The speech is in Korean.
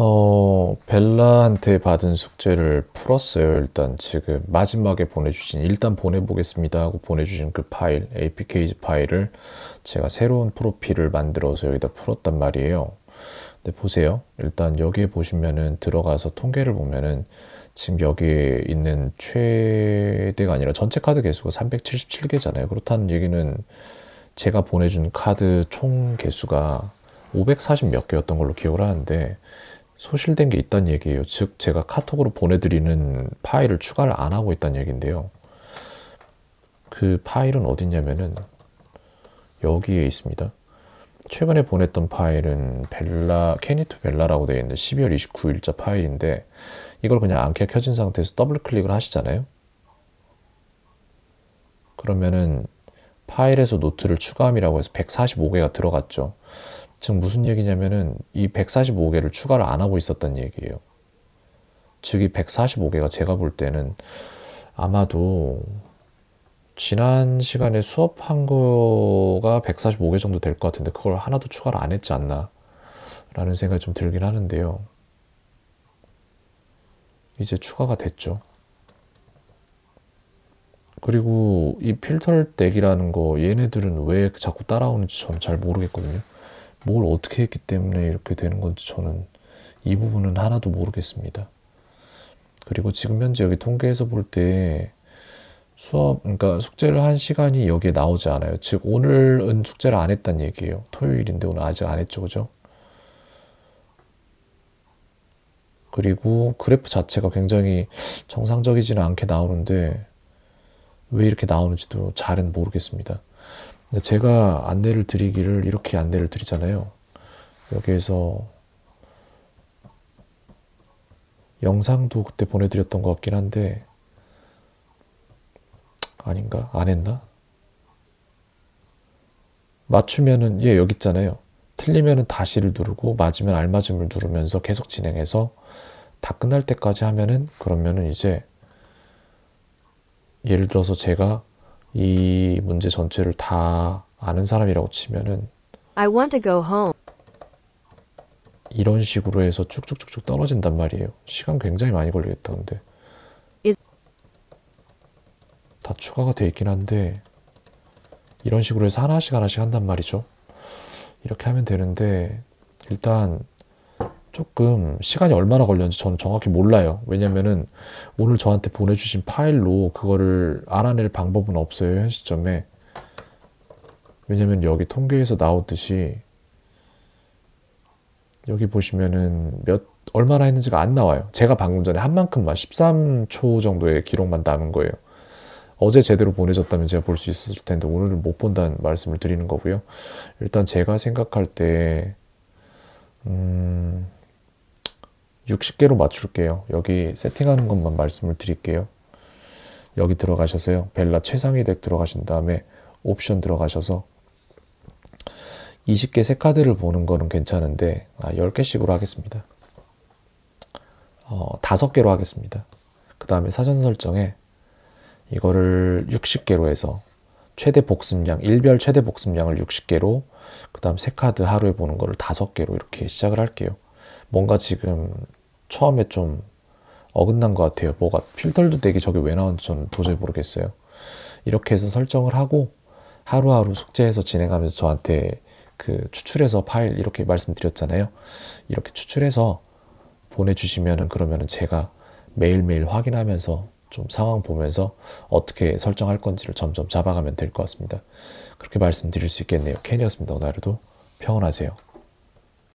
어, 벨라한테 받은 숙제를 풀었어요. 일단 지금 마지막에 보내주신, 일단 보내보겠습니다 하고 보내주신 그 파일, APK 파일을 제가 새로운 프로필을 만들어서 여기다 풀었단 말이에요. 근데 보세요. 일단 여기에 보시면은 들어가서 통계를 보면은 지금 여기에 있는 최대가 아니라 전체 카드 개수가 377개잖아요. 그렇다는 얘기는 제가 보내준 카드 총 개수가 540 몇 개였던 걸로 기억을 하는데 소실된 게 있다는 얘기예요. 즉 제가 카톡으로 보내드리는 파일을 추가를 안 하고 있다는 얘기인데요. 그 파일은 어디냐면은 여기에 있습니다. 최근에 보냈던 파일은 벨라 케니투 벨라라고 되어 있는 12월 29일자 파일인데 이걸 그냥 안켜 켜진 상태에서 더블 클릭을 하시잖아요. 그러면은 파일에서 노트를 추가함이라고 해서 145개가 들어갔죠. 즉 무슨 얘기냐면은 이 145개를 추가를 안 하고 있었던 얘기예요. 즉 이 145개가 제가 볼 때는 아마도 지난 시간에 수업한 거가 145개 정도 될 것 같은데 그걸 하나도 추가를 안 했지 않나 라는 생각이 좀 들긴 하는데요. 이제 추가가 됐죠. 그리고 이 필터 떼기라는거 얘네들은 왜 자꾸 따라오는지 저는 잘 모르겠거든요. 뭘 어떻게 했기 때문에 이렇게 되는 건지 저는 이 부분은 하나도 모르겠습니다. 그리고 지금 현재 여기 통계에서 볼 때 수업, 그러니까 숙제를 한 시간이 여기에 나오지 않아요. 즉, 오늘은 숙제를 안했다 얘기예요. 토요일인데 오늘 아직 안 했죠, 그죠? 그리고 그래프 자체가 굉장히 정상적이지는 않게 나오는데 왜 이렇게 나오는지도 잘은 모르겠습니다. 제가 안내를 드리기를 이렇게 안내를 드리잖아요. 여기에서 영상도 그때 보내드렸던 것 같긴 한데 아닌가? 안 했나? 맞추면은 예 여기 있잖아요. 틀리면은 다시를 누르고 맞으면 알맞음을 누르면서 계속 진행해서 다 끝날 때까지 하면은 그러면은 이제 예를 들어서 제가 이 문제 전체를 다 아는 사람이라고 치면은 I want to go home. 이런 식으로 해서 쭉쭉쭉쭉 떨어진단 말이에요. 시간 굉장히 많이 걸리겠다 근데 Is... 다 추가가 돼 있긴 한데 이런 식으로 해서 하나씩 하나씩 한단 말이죠. 이렇게 하면 되는데 일단 조금 시간이 얼마나 걸렸는지 저는 정확히 몰라요. 왜냐면은 오늘 저한테 보내주신 파일로 그거를 알아낼 방법은 없어요. 현 시점에. 왜냐면 여기 통계에서 나오듯이 여기 보시면은 몇 얼마나 했는지가 안 나와요. 제가 방금 전에 한 만큼만 13초 정도의 기록만 남은 거예요. 어제 제대로 보내졌다면 제가 볼 수 있었을 텐데 오늘은 못 본다는 말씀을 드리는 거고요. 일단 제가 생각할 때 음... 60개로 맞출게요. 여기 세팅하는 것만 말씀을 드릴게요. 여기 들어가셔서요. 벨라 최상위 덱 들어가신 다음에 옵션 들어가셔서 20개 세 카드를 보는 거는 괜찮은데 아, 10개씩으로 하겠습니다. 어, 5개로 하겠습니다. 그 다음에 사전 설정에 이거를 60개로 해서 최대 복습량, 일별 최대 복습량을 60개로 그 다음 세 카드 하루에 보는 거를 5개로 이렇게 시작을 할게요. 뭔가 지금 처음에 좀 어긋난 것 같아요. 뭐가 필터도 되기 저게 왜 나온지 저는 도저히 모르겠어요. 이렇게 해서 설정을 하고 하루하루 숙제해서 진행하면서 저한테 그 추출해서 파일 이렇게 말씀드렸잖아요. 이렇게 추출해서 보내주시면은 그러면은 제가 매일매일 확인하면서 좀 상황 보면서 어떻게 설정할 건지를 점점 잡아가면 될 것 같습니다. 그렇게 말씀드릴 수 있겠네요. 캔이었습니다. 오늘도 평온하세요.